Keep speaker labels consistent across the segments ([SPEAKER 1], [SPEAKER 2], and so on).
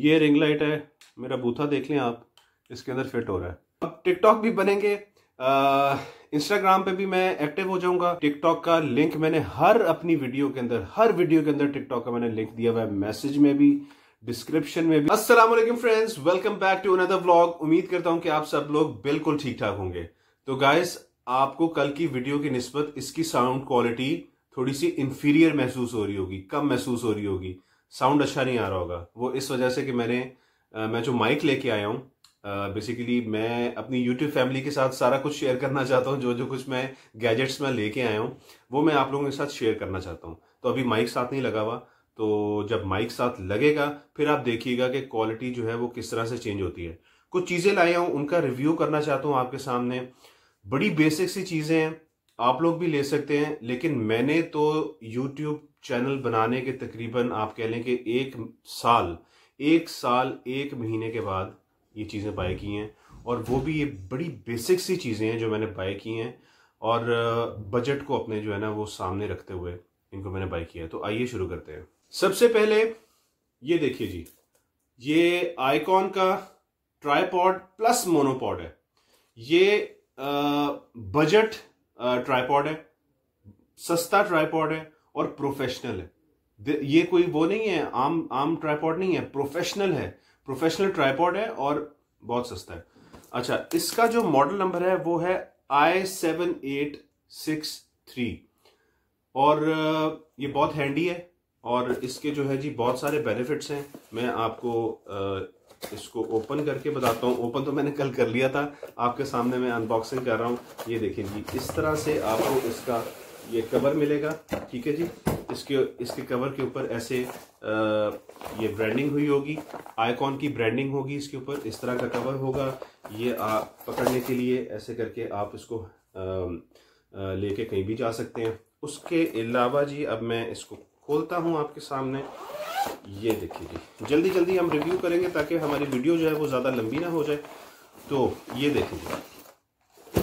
[SPEAKER 1] ये ring light है मेरा बूथा देख लें आप इसके अंदर फिट हो रहा है अब टिकटॉक भी बनेंगे इंस्टाग्राम पे भी मैं एक्टिव हो जाऊंगा टिकटॉक का लिंक मैंने हर अपनी वीडियो के अंदर हर वीडियो के अंदर टिकटॉक का मैंने लिंक दिया हुआ है मैसेज में भी डिस्क्रिप्शन में भी अस्सलाम वालेकुम friends welcome back to another vlog उम्मीद करता हूं कि आप सब लोग बिल्कुल ठीक ठाक होंगे तो गाइस आपको कल की वीडियो की नस्बत इसकी साउंड क्वालिटी थोड़ी सी इंफीरियर महसूस हो रही होगी कम महसूस हो रही होगी साउंड अच्छा नहीं आ रहा होगा वो इस वजह से कि मैंने आ, मैं जो माइक लेके आया हूँ बेसिकली मैं अपनी यूट्यूब फैमिली के साथ सारा कुछ शेयर करना चाहता हूँ जो जो कुछ मैं गैजेट्स में लेके आया हूँ वो मैं आप लोगों के साथ शेयर करना चाहता हूँ तो अभी माइक साथ नहीं लगा हुआ तो जब माइक साथ लगेगा फिर आप देखिएगा कि क्वालिटी जो है वो किस तरह से चेंज होती है कुछ चीज़ें लाया हूँ उनका रिव्यू करना चाहता हूँ आपके सामने बड़ी बेसिक सी चीज़ें हैं आप लोग भी ले सकते हैं लेकिन मैंने तो यूट्यूब चैनल बनाने के तकरीबन आप कह लें कि एक साल एक साल एक महीने के बाद ये चीज़ें बाय की हैं और वो भी ये बड़ी बेसिक सी चीज़ें हैं जो मैंने बाय की हैं और बजट को अपने जो है ना वो सामने रखते हुए इनको मैंने बाय किया है तो आइए शुरू करते हैं सबसे पहले ये देखिए जी ये आइकॉन का ट्राईपॉड प्लस मोनोपॉड है ये बजट ट्राईपॉड है सस्ता ट्राईपॉड है और प्रोफेशनल है ये कोई वो नहीं है आम आम ट्राईपॉड नहीं है प्रोफेशनल है प्रोफेशनल ट्राईपॉड है और बहुत सस्ता है अच्छा इसका जो मॉडल नंबर है वो है I seven eight six three और ये बहुत हैंडी है और इसके जो है जी बहुत सारे बेनिफिट्स हैं मैं आपको इसको ओपन करके बताता हूँ ओपन तो मैंने कल कर लिया था आपके सामने मैं अनबॉक्सिंग कर रहा हूँ ये देखें जी इस तरह से आपको इसका ये कवर मिलेगा ठीक है जी इसके इसके कवर के ऊपर ऐसे आ, ये ब्रांडिंग हुई होगी आइकॉन की ब्रांडिंग होगी इसके ऊपर इस तरह का कवर होगा ये आप पकड़ने के लिए ऐसे करके आप इसको लेके कहीं भी जा सकते हैं उसके अलावा जी अब मैं इसको खोलता हूँ आपके सामने ये देखिए जी जल्दी जल्दी हम रिव्यू करेंगे ताकि हमारी वीडियो जो है वो ज़्यादा लंबी ना हो जाए तो ये देखिए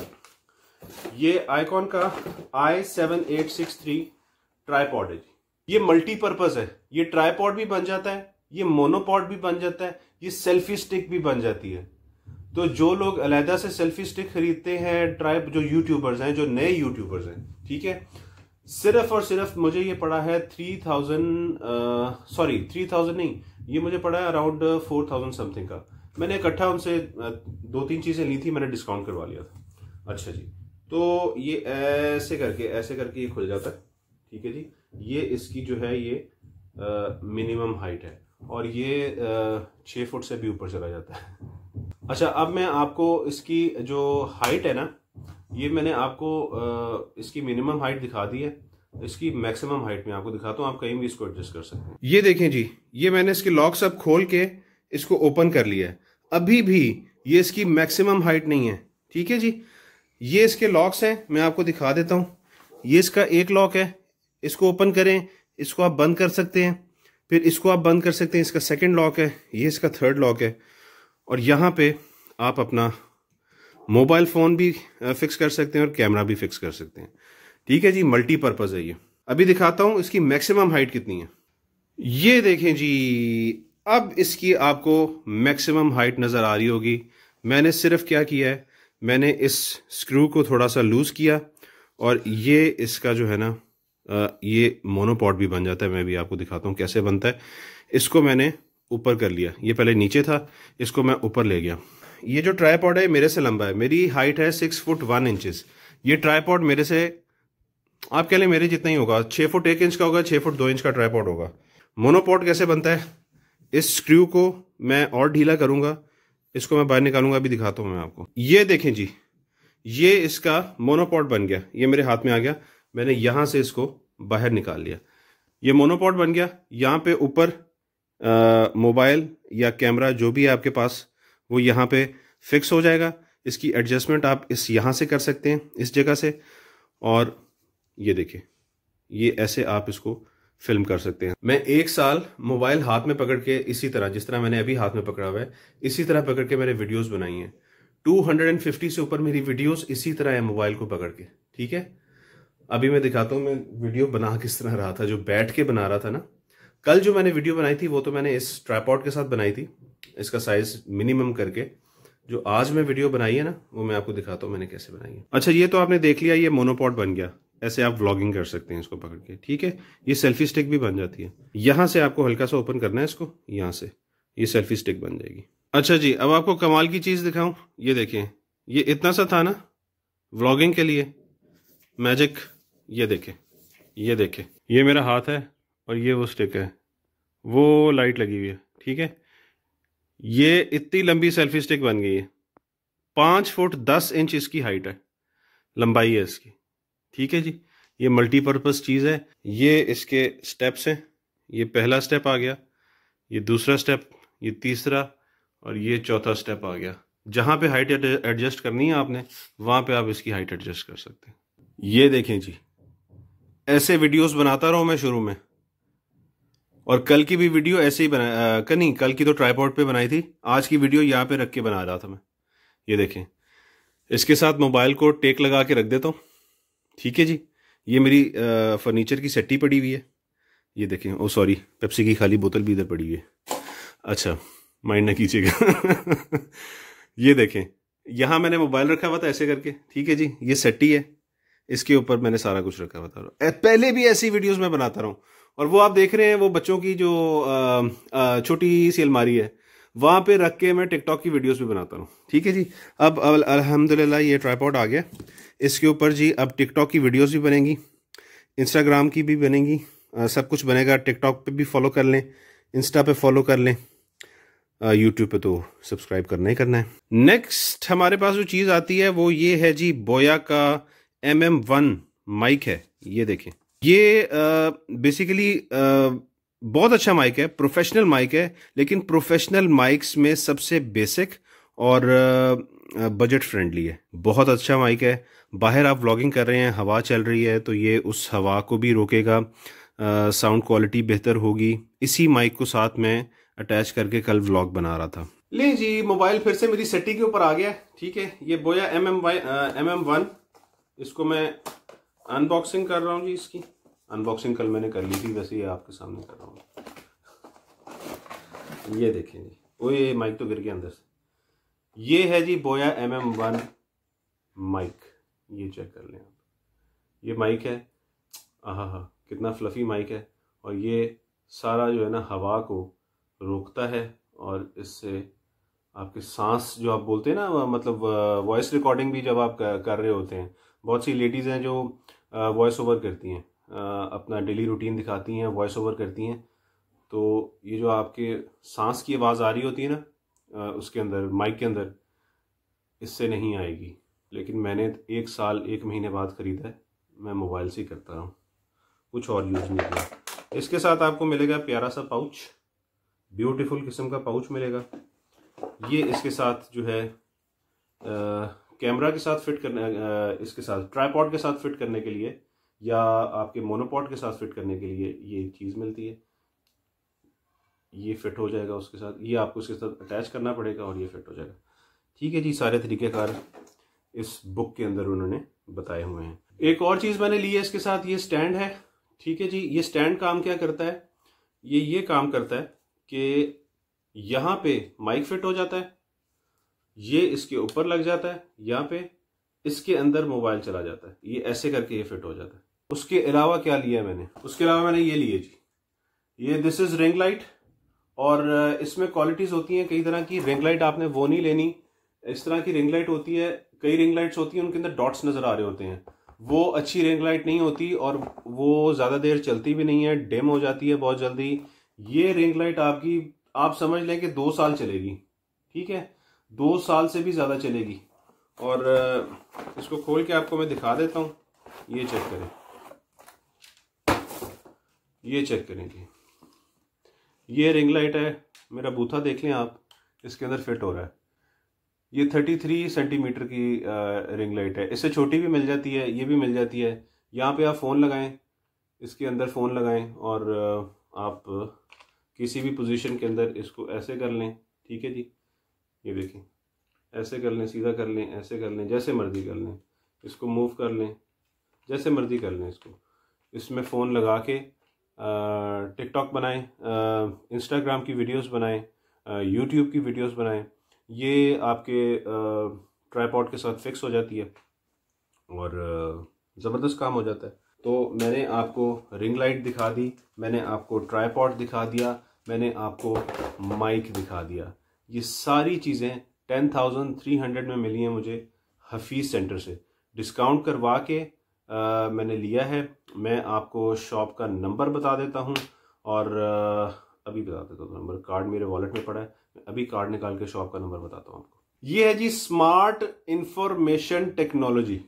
[SPEAKER 1] ये आईकॉन का I seven eight six three tripod है जी ये मल्टीपर्पज़ है ये ट्राईपॉड भी बन जाता है ये मोनोपॉड भी बन जाता है ये सेल्फी स्टिक भी बन जाती है तो जो लोग अलहदा से सेल्फी स्टिक खरीदते हैं ट्राइब जो यूट्यूबर्स हैं जो नए यूट्यूबर्स हैं ठीक है सिर्फ और सिर्फ मुझे ये पड़ा है three thousand sorry three thousand नहीं ये मुझे पड़ा है अराउंड फोर थाउजेंड समथिंग का मैंने इकट्ठा उनसे दो तीन चीज़ें ली थी मैंने डिस्काउंट करवा लिया था अच्छा जी तो ये ऐसे करके ऐसे करके ये खुल जाता है ठीक है जी ये इसकी जो है ये मिनिमम हाइट है और ये छः फुट से भी ऊपर चला जाता है अच्छा अब मैं आपको इसकी जो हाइट है ना ये मैंने आपको इसकी मिनिमम हाइट दिखा दी है इसकी मैक्सिमम हाइट में आपको दिखाता हूँ आप कहीं भी इसको एडजस्ट कर सकते हैं ये देखें जी ये मैंने इसके लॉक सब खोल के इसको ओपन कर लिया है अभी भी ये इसकी मैक्सिमम हाइट नहीं है ठीक है जी ये इसके लॉक्स हैं मैं आपको दिखा देता हूँ ये इसका एक लॉक है इसको ओपन करें इसको आप बंद कर सकते हैं फिर इसको आप बंद कर सकते हैं इसका सेकेंड लॉक है ये इसका थर्ड लॉक है और यहाँ पे आप अपना मोबाइल फ़ोन भी फिक्स कर सकते हैं और कैमरा भी फिक्स कर सकते हैं ठीक है जी मल्टीपर्पज़ है ये अभी दिखाता हूँ इसकी मैक्सिमम हाइट कितनी है ये देखें जी अब इसकी आपको मैक्सिमम हाइट नज़र आ रही होगी मैंने सिर्फ क्या किया है मैंने इस स्क्रू को थोड़ा सा लूज़ किया और ये इसका जो है ना ये मोनोपॉट भी बन जाता है मैं भी आपको दिखाता हूँ कैसे बनता है इसको मैंने ऊपर कर लिया ये पहले नीचे था इसको मैं ऊपर ले गया ये जो ट्राईपॉड है मेरे से लंबा है मेरी हाइट है सिक्स फुट वन इंचज ये ट्राईपॉड मेरे से आप कह लें मेरे जितना ही होगा छः फुट एक इंच का होगा छः फुट दो इंच का ट्राईपॉड होगा मोनोपॉड कैसे बनता है इस स्क्रू को मैं और ढीला करूंगा इसको मैं बाहर निकालूंगा अभी दिखाता हूँ मैं आपको ये देखें जी ये इसका मोनोपॉड बन गया ये मेरे हाथ में आ गया मैंने यहाँ से इसको बाहर निकाल लिया ये मोनोपॉड बन गया यहाँ पे ऊपर मोबाइल या कैमरा जो भी है आपके पास वो यहाँ पे फिक्स हो जाएगा इसकी एडजस्टमेंट आप इस यहाँ से कर सकते हैं इस जगह से और ये देखिए ये ऐसे आप इसको फिल्म कर सकते हैं मैं एक साल मोबाइल हाथ में पकड़ के इसी तरह जिस तरह मैंने अभी हाथ में पकड़ा हुआ है इसी तरह पकड़ के मैंने वीडियोज बनाई हैं टू से ऊपर मेरी वीडियोज इसी तरह है मोबाइल को पकड़ के ठीक है अभी मैं दिखाता हूँ मैं वीडियो बना किस तरह रहा था जो बैठ के बना रहा था ना कल जो मैंने वीडियो बनाई थी वो तो मैंने इस ट्राईपॉड के साथ बनाई थी इसका साइज मिनिमम करके जो आज मैं वीडियो बनाई है ना वो मैं आपको दिखाता हूँ मैंने कैसे बनाई है अच्छा ये तो आपने देख लिया ये मोनोपॉट बन गया ऐसे आप व्लॉगिंग कर सकते हैं इसको पकड़ के ठीक है ये सेल्फी स्टिक भी बन जाती है यहाँ से आपको हल्का सा ओपन करना है इसको यहाँ से ये सेल्फी स्टिक बन जाएगी अच्छा जी अब आपको कमाल की चीज़ दिखाऊं ये देखें ये इतना सा था ना व्लॉगिंग के लिए मैजिक ये देखें ये देखें ये मेरा हाथ है और ये वो स्टिक है वो लाइट लगी हुई है ठीक है ये इतनी लंबी सेल्फी स्टिक बन गई है पांच फुट दस इंच इसकी हाइट है लंबाई है इसकी ठीक है जी ये मल्टीपर्पज़ चीज़ है ये इसके स्टेप्स हैं ये पहला स्टेप आ गया ये दूसरा स्टेप ये तीसरा और ये चौथा स्टेप आ गया जहां पे हाइट एडजस्ट करनी है आपने वहां पे आप इसकी हाइट एडजस्ट कर सकते हैं ये देखें जी ऐसे वीडियोस बनाता रहूँ मैं शुरू में और कल की भी वीडियो ऐसे ही बना कर नहीं कल की तो ट्राईपॉड पे बनाई थी आज की वीडियो यहाँ पे रख के बना रहा था मैं ये देखें इसके साथ मोबाइल को टेक लगा के रख देता हूँ ठीक है जी ये मेरी फर्नीचर की सेट्टी पड़ी हुई है ये देखें ओ सॉरी पेप्सी की खाली बोतल भी इधर पड़ी हुई है अच्छा माइंड ना कीजिएगा ये देखें यहाँ मैंने मोबाइल रखा हुआ था ऐसे करके ठीक है जी ये सेट्टी है इसके ऊपर मैंने सारा कुछ रखा हुआ था पहले भी ऐसी वीडियोज मैं बनाता रहा हूँ और वो आप देख रहे हैं वो बच्चों की जो छोटी सी अलमारी है वहाँ पे रख के मैं टिकटॉक की वीडियोस भी बनाता हूँ ठीक है जी अब अल्हम्दुलिल्लाह ये ट्राईपॉड आ गया इसके ऊपर जी अब टिकटॉक की वीडियोस भी बनेंगी इंस्टाग्राम की भी बनेंगी आ, सब कुछ बनेगा टिकटॉक पे भी फॉलो कर लें इंस्टा पे फॉलो कर लें यूट्यूब पे तो सब्सक्राइब करना ही करना है नेक्स्ट हमारे पास जो चीज़ आती है वो ये है जी बोया का एम एम वन माइक है ये देखें ये बेसिकली बहुत अच्छा माइक है प्रोफेशनल माइक है लेकिन प्रोफेशनल माइक्स में सबसे बेसिक और बजट फ्रेंडली है बहुत अच्छा माइक है बाहर आप व्लॉगिंग कर रहे हैं हवा चल रही है तो ये उस हवा को भी रोकेगा साउंड क्वालिटी बेहतर होगी इसी माइक को साथ में अटैच करके कल व्लॉग बना रहा था ले जी मोबाइल फिर से मेरी सेटिंग के ऊपर आ गया ठीक है ये Boya M M Y M M one इसको मैं अनबॉक्सिंग कर रहा हूँ जी इसकी अनबॉक्सिंग कल मैंने कर ली थी वैसे ही आपके सामने कर रहा हूँ ये देखें जी ओ ये माइक तो गिर गया अंदर से ये है जी Boya M M one mic ये चेक कर लें आप ये माइक है हाँ कितना फ्लफ़ी माइक है और ये सारा जो है ना हवा को रोकता है और इससे आपके सांस जो आप बोलते हैं ना मतलब वॉइस रिकॉर्डिंग भी जब आप कर रहे होते हैं बहुत सी लेडीज़ हैं जो वॉइस ओवर करती हैं अपना डेली रूटीन दिखाती हैं वॉइस ओवर करती हैं तो ये जो आपके सांस की आवाज़ आ रही होती है ना उसके अंदर माइक के अंदर इससे नहीं आएगी लेकिन मैंने एक साल एक महीने बाद ख़रीदा है मैं मोबाइल से ही करता रहा हूँ कुछ और यूज़ नहीं किया इसके साथ आपको मिलेगा प्यारा सा पाउच ब्यूटीफुल किस्म का पाउच मिलेगा ये इसके साथ जो है आ, कैमरा के साथ फिट करने इसके साथ ट्राईपॉड के साथ फिट करने के लिए या आपके मोनोपॉड के साथ फिट करने के लिए ये चीज़ मिलती है ये फिट हो जाएगा उसके साथ ये आपको इसके साथ अटैच करना पड़ेगा और ये फिट हो जाएगा ठीक है जी सारे तरीक़ेकार इस बुक के अंदर उन्होंने बताए हुए हैं एक और चीज़ मैंने ली है इसके साथ ये स्टैंड है ठीक है जी ये स्टैंड काम क्या करता है ये ये काम करता है कि यहाँ पे माइक फिट हो जाता है ये इसके ऊपर लग जाता है यहाँ पे इसके अंदर मोबाइल चला जाता है ये ऐसे करके ये फिट हो जाता है उसके अलावा क्या लिया मैंने उसके अलावा मैंने ये लिए जी ये दिस इज रिंग लाइट और इसमें क्वालिटीज होती हैं कई तरह की रिंग लाइट आपने वो नहीं लेनी इस तरह की रिंग लाइट होती है कई रिंग लाइट्स होती हैं उनके अंदर डॉट्स नजर आ रहे होते हैं वो अच्छी रिंग लाइट नहीं होती और वो ज़्यादा देर चलती भी नहीं है डेम हो जाती है बहुत जल्दी ये रिंग लाइट आपकी आप समझ लें कि दो साल चलेगी ठीक है दो साल से भी ज़्यादा चलेगी और इसको खोल के आपको मैं दिखा देता हूँ ये चेक करें ये चेक करें जी ये रिंग लाइट है मेरा बूथा देख लें आप इसके अंदर फिट हो रहा है ये थर्टी थ्री सेंटीमीटर की रिंग लाइट है इससे छोटी भी मिल जाती है ये भी मिल जाती है यहाँ पे आप फ़ोन लगाएं इसके अंदर फ़ोन लगाएं और आप किसी भी पोजीशन के अंदर इसको ऐसे कर लें ठीक है जी ये देखें ऐसे कर लें सीधा कर लें ऐसे कर लें जैसे मर्ज़ी कर लें इसको मूव कर लें जैसे मर्ज़ी कर लें इसको इसमें फ़ोन लगा के टिकटॉक बनाएं इंस्टाग्राम की वीडियोस बनाएं यूट्यूब की वीडियोस बनाएं ये आपके ट्राईपॉड के साथ फिक्स हो जाती है और ज़बरदस्त काम हो जाता है तो मैंने आपको रिंग लाइट दिखा दी मैंने आपको ट्राईपॉड दिखा दिया मैंने आपको माइक दिखा दिया ये सारी चीज़ें टेन थाउजेंड थ्री हंड्रेड में मिली हैं मुझे हफीज़ सेंटर से डिस्काउंट करवा के आ, मैंने लिया है मैं आपको शॉप का नंबर बता देता हूँ और आ, अभी बता देता हूँ नंबर कार्ड मेरे वॉलेट में पड़ा है अभी कार्ड निकाल के शॉप का नंबर बताता हूँ आपको ये है जी स्मार्ट इंफॉर्मेशन टेक्नोलॉजी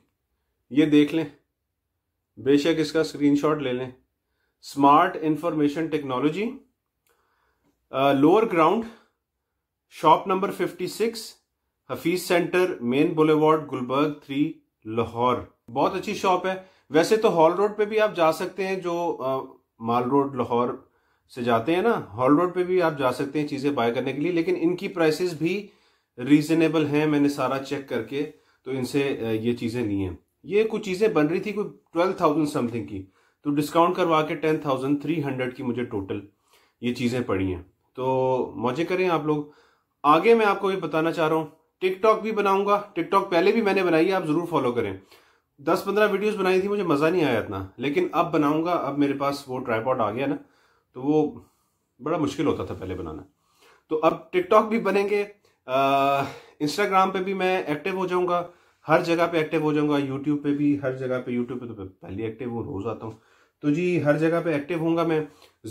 [SPEAKER 1] ये देख लें बेशक इसका स्क्रीनशॉट ले लें smart information technology lower ground shop number 56 Hafeez centre main boulevard Gulberg three Lahore बहुत अच्छी शॉप है वैसे तो हॉल रोड पे भी आप जा सकते हैं जो आ, माल रोड लाहौर से जाते हैं ना हॉल रोड पे भी आप जा सकते हैं चीज़ें बाय करने के लिए लेकिन इनकी प्राइसेस भी रीजनेबल हैं मैंने सारा चेक करके तो इनसे ये चीज़ें ली हैं ये कुछ चीज़ें बन रही थी कोई ट्वेल्व थाउजेंड समथिंग की तो डिस्काउंट करवा के टेन थाउजेंड थ्री हंड्रेड की मुझे टोटल ये चीज़ें पड़ी हैं तो मौजे करें आप लोग आगे मैं आपको भी बताना चाह रहा हूँ टिकटॉक भी बनाऊंगा टिकटॉक पहले भी मैंने बनाई है आप जरूर फॉलो करें दस पंद्रह वीडियोस बनाई थी मुझे मज़ा नहीं आया इतना लेकिन अब बनाऊंगा अब मेरे पास वो ट्राईपॉड आ गया ना तो वो बड़ा मुश्किल होता था पहले बनाना तो अब टिकटॉक भी बनेंगे इंस्टाग्राम पे भी मैं एक्टिव हो जाऊंगा हर जगह पे एक्टिव हो जाऊंगा यूट्यूब पे भी हर जगह पे यूट्यूब पे तो पहले एक्टिव हूँ रोज़ आता हूँ तो जी हर जगह पे एक्टिव होऊंगा मैं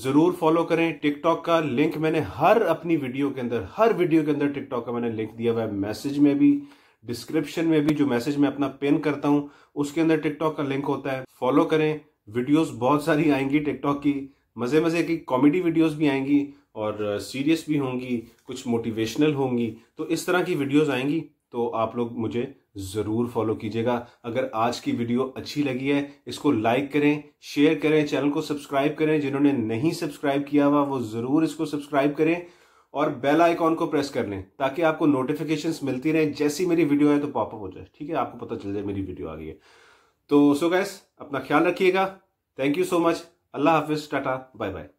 [SPEAKER 1] जरूर फॉलो करें टिकटॉक का लिंक मैंने हर अपनी वीडियो के अंदर हर वीडियो के अंदर टिकटॉक का मैंने लिंक दिया हुआ है मैसेज में भी डिस्क्रिप्शन में भी जो मैसेज मैं अपना पिन करता हूं उसके अंदर टिकटॉक का लिंक होता है फॉलो करें वीडियोस बहुत सारी आएंगी टिकटॉक की मजे मजे की कॉमेडी वीडियोस भी आएंगी और सीरियस भी होंगी कुछ मोटिवेशनल होंगी तो इस तरह की वीडियोस आएंगी तो आप लोग मुझे ज़रूर फॉलो कीजिएगा अगर आज की वीडियो अच्छी लगी है इसको लाइक करें शेयर करें चैनल को सब्सक्राइब करें जिन्होंने नहीं सब्सक्राइब किया हुआ वो ज़रूर इसको सब्सक्राइब करें और बेल आइकॉन को प्रेस कर लें ताकि आपको नोटिफिकेशन मिलती रहे जैसी मेरी वीडियो है तो पॉपअप हो जाए ठीक है आपको पता चल जाए मेरी वीडियो आ गई है तो सो गैस अपना ख्याल रखिएगा थैंक यू सो मच अल्लाह हाफिज टाटा बाय बाय